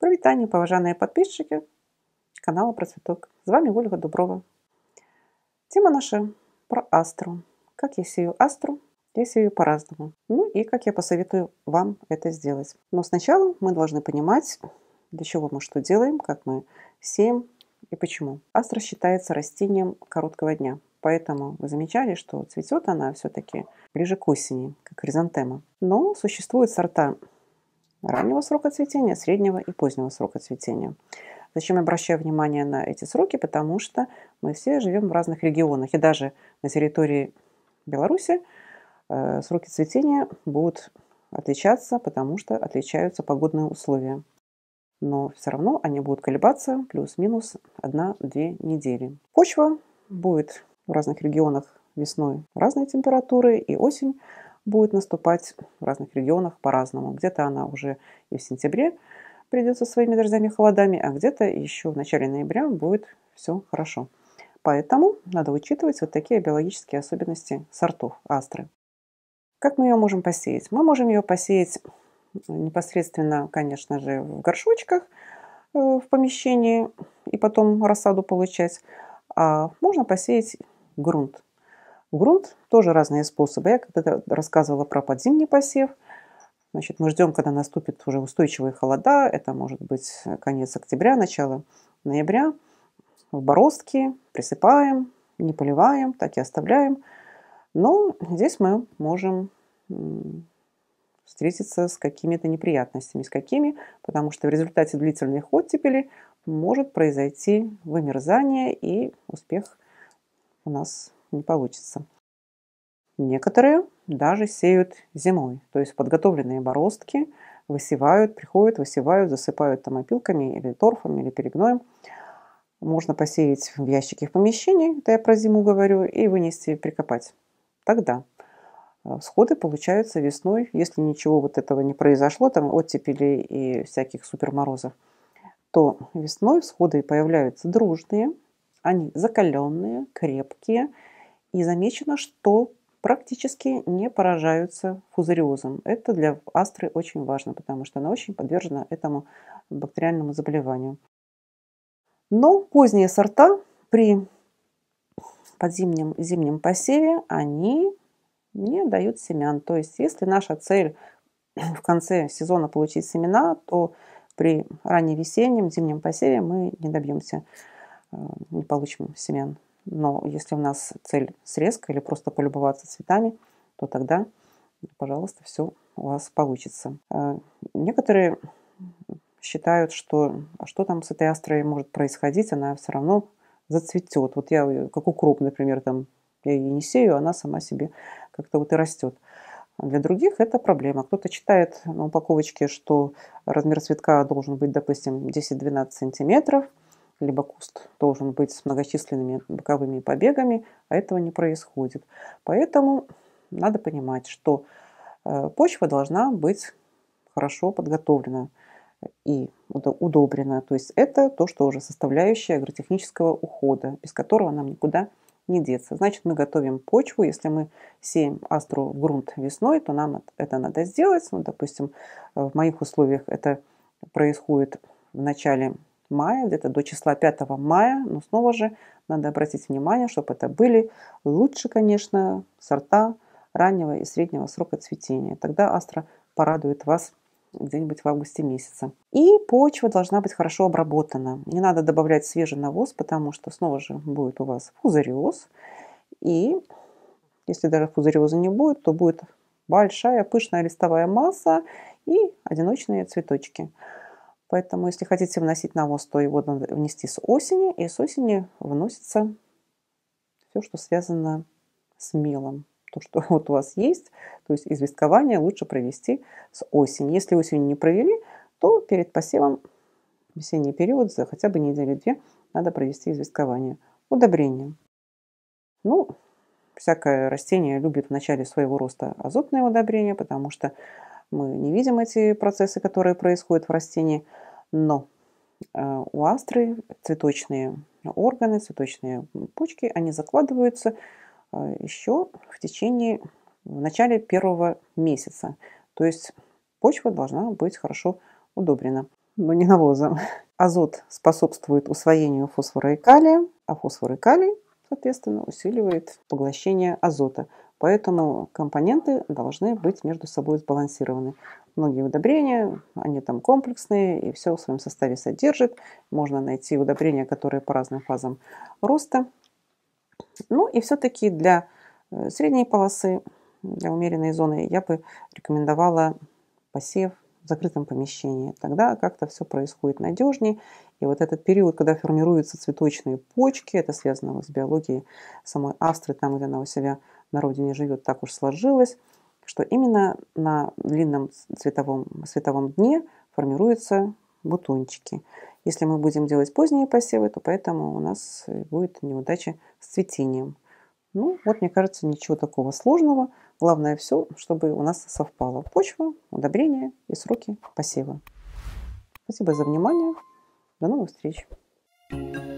Прывітанне паважаныя падпісчыкі канала Працвіток. З вами Ольга Дуброва. Тема наша про астру. Как я сею астру, я сею по-разному. Ну и как я посоветую вам это сделать. Но сначала мы должны понимать, для чего мы что делаем, как мы сеем и почему. Астра считается растением короткого дня. Поэтому вы замечали, что цветет она все-таки ближе к осени, как хризантема. Но существуют сорта раннего срока цветения, среднего и позднего срока цветения. Зачем я обращаю внимание на эти сроки? Потому что мы все живем в разных регионах. И даже на территории Беларуси э, сроки цветения будут отличаться, потому что отличаются погодные условия. Но все равно они будут колебаться плюс-минус 1-2 недели. Почва будет в разных регионах весной разной температуры и осень будет наступать в разных регионах по-разному. Где-то она уже и в сентябре придется своими дождями и холодами, а где-то еще в начале ноября будет все хорошо. Поэтому надо учитывать вот такие биологические особенности сортов астры. Как мы ее можем посеять? Мы можем ее посеять непосредственно, конечно же, в горшочках э, в помещении и потом рассаду получать. А можно посеять грунт. Грунт тоже разные способы. Я когда-то рассказывала про подзимний посев. Значит, мы ждем, когда наступит уже устойчивые холода. Это может быть конец октября, начало ноября. В бороздки присыпаем, не поливаем, так и оставляем. Но здесь мы можем встретиться с какими-то неприятностями. С какими? Потому что в результате длительных оттепелей может произойти вымерзание и успех у нас не получится. Некоторые даже сеют зимой, то есть подготовленные бороздки высевают, приходят, высевают, засыпают там опилками или торфом, или перегноем. Можно посеять в ящике в помещении, это я про зиму говорю, и вынести, прикопать. Тогда э, всходы получаются весной, если ничего вот этого не произошло, там оттепели и всяких суперморозов, то весной всходы появляются дружные, они закаленные, крепкие – и замечено, что практически не поражаются фузариозом. Это для астры очень важно, потому что она очень подвержена этому бактериальному заболеванию. Но поздние сорта при подзимнем зимнем посеве, они не дают семян. То есть, если наша цель в конце сезона получить семена, то при весеннем зимнем посеве мы не добьемся, э, не получим семян. Но если у нас цель срезка или просто полюбоваться цветами, то тогда, пожалуйста, все у вас получится. А, некоторые считают, что а что там с этой астрой может происходить, она все равно зацветет. Вот я, как укроп, например, там, я ее не сею, она сама себе как-то вот и растет. А для других это проблема. Кто-то читает на упаковочке, что размер цветка должен быть, допустим, 10-12 сантиметров – либо куст должен быть с многочисленными боковыми побегами, а этого не происходит. Поэтому надо понимать, что э, почва должна быть хорошо подготовлена и удобрена. То есть это то, что уже составляющая агротехнического ухода, без которого нам никуда не деться. Значит, мы готовим почву. Если мы сеем астру в грунт весной, то нам это надо сделать. Ну, допустим, э, в моих условиях это происходит в начале мая, где-то до числа 5 мая. Но снова же надо обратить внимание, чтобы это были лучше, конечно, сорта раннего и среднего срока цветения. Тогда астра порадует вас где-нибудь в августе месяце. И почва должна быть хорошо обработана. Не надо добавлять свежий навоз, потому что снова же будет у вас фузариоз. И если даже фузариоза не будет, то будет большая пышная листовая масса и одиночные цветочки. Поэтому, если хотите вносить навоз, то его надо внести с осени, и с осени вносится все, что связано с мелом. То, что вот у вас есть, то есть известкование лучше провести с осени. Если осенью не провели, то перед посевом весенний период за хотя бы недели-две надо провести известкование. Удобрение. Ну, всякое растение любит в начале своего роста азотное удобрение, потому что мы не видим эти процессы, которые происходят в растении, но э, у астры цветочные органы, цветочные почки, они закладываются э, еще в течение, в начале первого месяца. То есть почва должна быть хорошо удобрена, но не навозом. Азот способствует усвоению фосфора и калия, а фосфор и калий, соответственно, усиливает поглощение азота. Поэтому компоненты должны быть между собой сбалансированы. Многие удобрения, они там комплексные и все в своем составе содержит. Можно найти удобрения, которые по разным фазам роста. Ну и все-таки для э, средней полосы, для умеренной зоны, я бы рекомендовала посев в закрытом помещении. Тогда как-то все происходит надежнее. И вот этот период, когда формируются цветочные почки, это связано с биологией самой астры, там, где она у себя на родине живет, так уж сложилось, что именно на длинном цветовом, световом дне формируются бутончики. Если мы будем делать поздние посевы, то поэтому у нас э, будет неудача с цветением. Ну, вот, мне кажется, ничего такого сложного. Главное все, чтобы у нас совпало почва, удобрения и сроки посева. Спасибо за внимание. До новых встреч! thank you